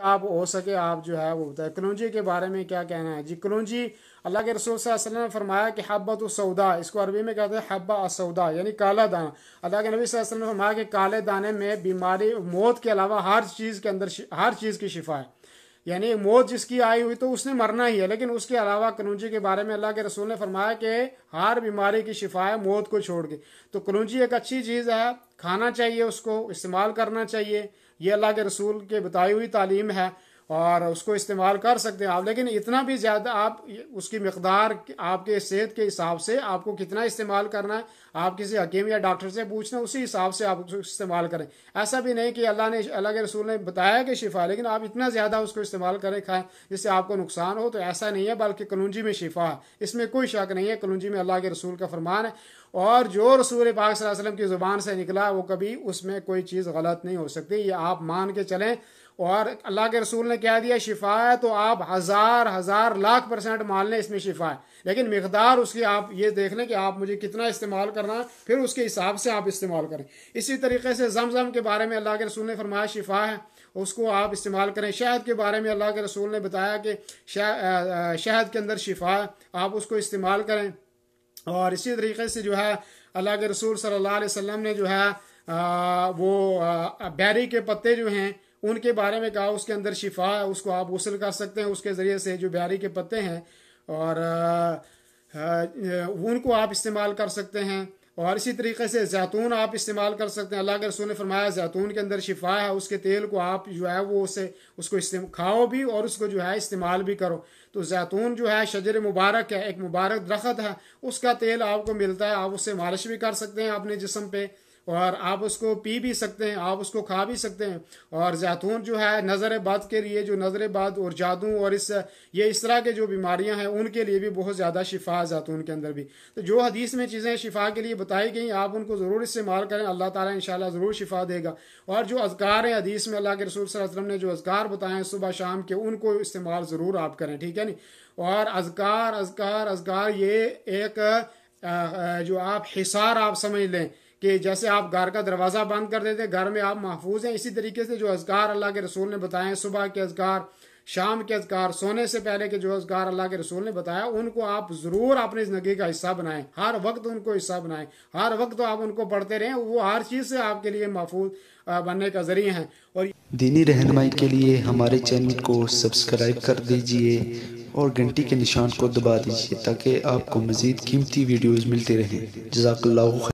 آپ ہو سکے آپ جو ہے وہ بتائیں کلونجی کے بارے میں کیا کہنا ہے جی کلونجی اللہ کے رسول صلی اللہ علیہ وسلم نے فرمایا کہ حبت السودا اس کو عربی میں کہتے ہیں حبا السودا یعنی کالا دانہ اللہ کے نبی صلی اللہ علیہ وسلم نے فرمایا کہ کالے دانے میں بیماری موت کے علاوہ ہر چیز کے اندر ہر چیز کی شفا ہے یعنی موت جس کی آئی ہوئی تو اس نے مرنا ہی ہے لیکن اس کے علاوہ کنونجی کے بارے میں اللہ کے رسول نے فرمایا کہ ہر بیماری کی شفا ہے موت کو چھوڑ کے تو کنونجی ایک اچھی چیز ہے کھانا چاہیے اس کو استعمال کرنا چاہیے یہ اللہ کے رسول کے بتائی ہوئی تعلیم ہے اور اس کو استعمال کر سکتے ہیں آپ لیکن اتنا بھی زیادہ آپ اس کی مقدار آپ کے صحت کے حساب سے آپ کو کتنا استعمال کرنا ہے آپ کسی حکیم یا ڈاکٹر سے پوچھنا اسی حساب سے آپ کو استعمال کریں ایسا بھی نہیں کہ اللہ نے اللہ کے رسول نے بتایا کہ شفا لیکن آپ اتنا زیادہ اس کو استعمال کریں کھائیں جس سے آپ کو نقصان ہو تو ایسا نہیں ہے بلکہ کلونجی میں شفا ہے اس میں کوئی شک نہیں ہے کلونجی میں اللہ کے رسول کا فرمان ہے اور جو رسول پاک صلی اللہ علیہ وسلم کی زبان سے نکلا وہ کبھی اس میں کوئی چیز غلط نہیں ہو سکتی یہ آپ مان کے چلیں اور اللہ کے رسول نے کہہ دیا شفا ہے تو آپ ہزار ہزار لاکھ پرسنٹ مان لیں اس میں شفا ہے لیکن مقدار اس کی آپ یہ دیکھ لیں کہ آپ مجھے کتنا استعمال کرنا ہے پھر اس کے حساب سے آپ استعمال کریں اسی طریقے سے زم زم کے بارے میں اللہ کے رسول نے فرمایا شفا ہے اس کو آپ استعمال کریں شہد کے بارے میں اللہ کے رسول نے بتایا کہ شہد کے اندر شفا ہے آپ اس کو استعمال کریں اور اسی طریقے سے جو ہے اللہ کے رسول صلی اللہ علیہ وسلم نے جو ہے وہ بیری کے پتے جو ہیں ان کے بارے میں کہا اس کے اندر شفا ہے اس کو آپ غسل کر سکتے ہیں اس کے ذریعے سے جو بیاری کے پتے ہیں اور ان کو آپ استعمال کر سکتے ہیں اور اسی طریقے سے زیتون آپ استعمال کر سکتے ہیں اللہ کے رسول نے فرمایا زیتون کے اندر شفا ہے اس کے تیل کو آپ جو ہے وہ اسے اس کو کھاؤ بھی اور اس کو جو ہے استعمال بھی کرو تو زیتون جو ہے شجر مبارک ہے ایک مبارک درخت ہے اس کا تیل آپ کو ملتا ہے آپ اسے مالش بھی کر سکتے ہیں اپنے جسم پہ اور آپ اس کو پی بھی سکتے ہیں آپ اس کو کھا بھی سکتے ہیں اور زیتون جو ہے نظر بد کے لیے جو نظر بد اور جادو اور اس یہ اس طرح کے جو بیماریاں ہیں ان کے لیے بھی بہت زیادہ شفا ہے زیتون کے اندر بھی تو جو حدیث میں چیزیں شفا کے لیے بتائی گئیں آپ ان کو ضرور استعمال کریں اللہ تعالیٰ انشاءاللہ ضرور شفا دے گا اور جو اذکار ہیں حدیث میں اللہ کے رسول صلی اللہ علیہ وسلم نے جو اذکار بتائیں صبح شام کے ان کو استعمال ضرور آپ کریں ٹھیک ہے نہیں اور اذکار اذکار اذکار یہ ایک جو آپ حصار آپ سمجھ لیں کہ جیسے آپ گھر کا دروازہ بند کر دیتے گھر میں آپ محفوظ ہیں اسی طریقے سے جو اذکار اللہ کے رسول نے بتائے صبح کے اذکار شام کے اذکار سونے سے پہلے کے جو اذکار اللہ کے رسول نے بتایا ان کو آپ ضرور اپنی زندگی کا حصہ بنائیں ہر وقت ان کو حصہ بنائیں ہر وقت آپ ان کو پڑھتے رہیں وہ ہر چیز سے آپ کے لیے محفوظ بننے کا ذریعہ ہیں اور دینی رہنمائی کے لیے ہمارے چینل کو سبسکرائب کر دیجئے اور گھنٹی کے نشان کو دبا دیجئے تاکہ آپ کو مزید قیمتی ویڈیوز ملتی رہیں جزاک اللہ خیر